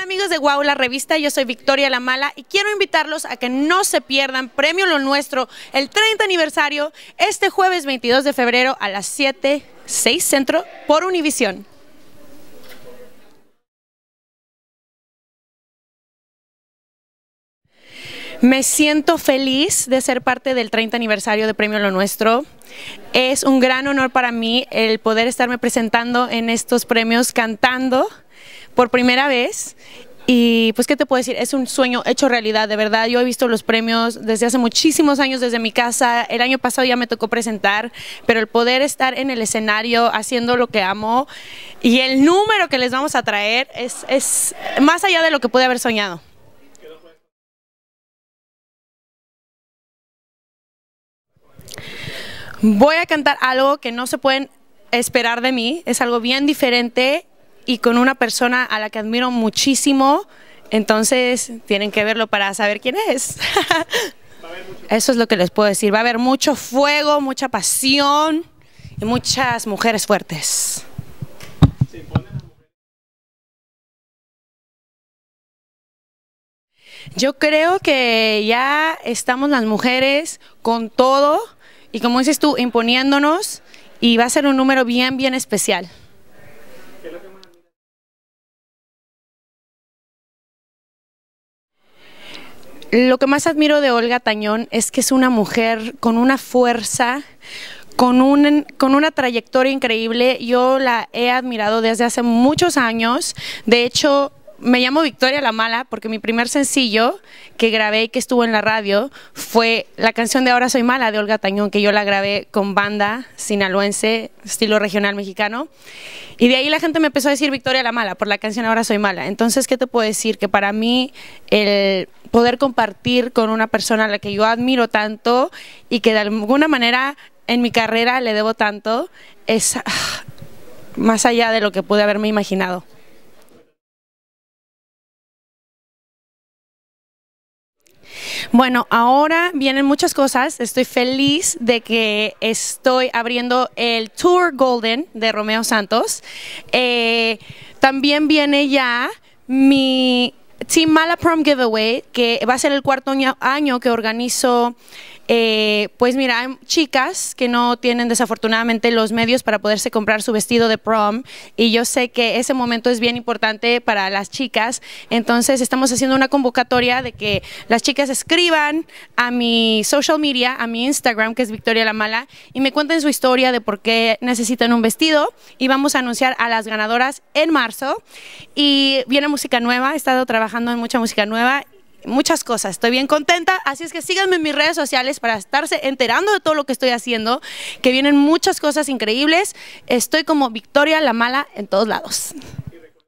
amigos de Wow, la revista, yo soy Victoria La Mala y quiero invitarlos a que no se pierdan Premio Lo Nuestro, el 30 aniversario, este jueves 22 de febrero a las 7, 6 Centro por Univisión. Me siento feliz de ser parte del 30 aniversario de Premio Lo Nuestro. Es un gran honor para mí el poder estarme presentando en estos premios cantando por primera vez y pues, ¿qué te puedo decir? Es un sueño hecho realidad, de verdad. Yo he visto los premios desde hace muchísimos años desde mi casa. El año pasado ya me tocó presentar, pero el poder estar en el escenario haciendo lo que amo y el número que les vamos a traer es, es más allá de lo que pude haber soñado. Voy a cantar algo que no se pueden esperar de mí. Es algo bien diferente y con una persona a la que admiro muchísimo, entonces tienen que verlo para saber quién es. Eso es lo que les puedo decir. Va a haber mucho fuego, mucha pasión y muchas mujeres fuertes. Yo creo que ya estamos las mujeres con todo y como dices tú, imponiéndonos y va a ser un número bien, bien especial. Lo que más admiro de Olga Tañón es que es una mujer con una fuerza, con, un, con una trayectoria increíble. Yo la he admirado desde hace muchos años. De hecho, me llamo Victoria la Mala porque mi primer sencillo que grabé y que estuvo en la radio fue la canción de Ahora Soy Mala de Olga Tañón, que yo la grabé con banda sinaloense, estilo regional mexicano. Y de ahí la gente me empezó a decir Victoria la Mala por la canción Ahora Soy Mala. Entonces, ¿qué te puedo decir? Que para mí el poder compartir con una persona a la que yo admiro tanto y que de alguna manera en mi carrera le debo tanto es ah, más allá de lo que pude haberme imaginado. Bueno, ahora vienen muchas cosas. Estoy feliz de que estoy abriendo el Tour Golden de Romeo Santos. Eh, también viene ya mi Team Prom Giveaway, que va a ser el cuarto año que organizo, eh, pues mira, chicas que no tienen desafortunadamente los medios para poderse comprar su vestido de prom y yo sé que ese momento es bien importante para las chicas, entonces estamos haciendo una convocatoria de que las chicas escriban a mi social media, a mi Instagram, que es Victoria la Mala, y me cuenten su historia de por qué necesitan un vestido y vamos a anunciar a las ganadoras en marzo y viene música nueva, he estado trabajando trabajando en mucha música nueva muchas cosas. Estoy bien contenta, así es que síganme en mis redes sociales para estarse enterando de todo lo que estoy haciendo, que vienen muchas cosas increíbles. Estoy como Victoria la Mala en todos lados.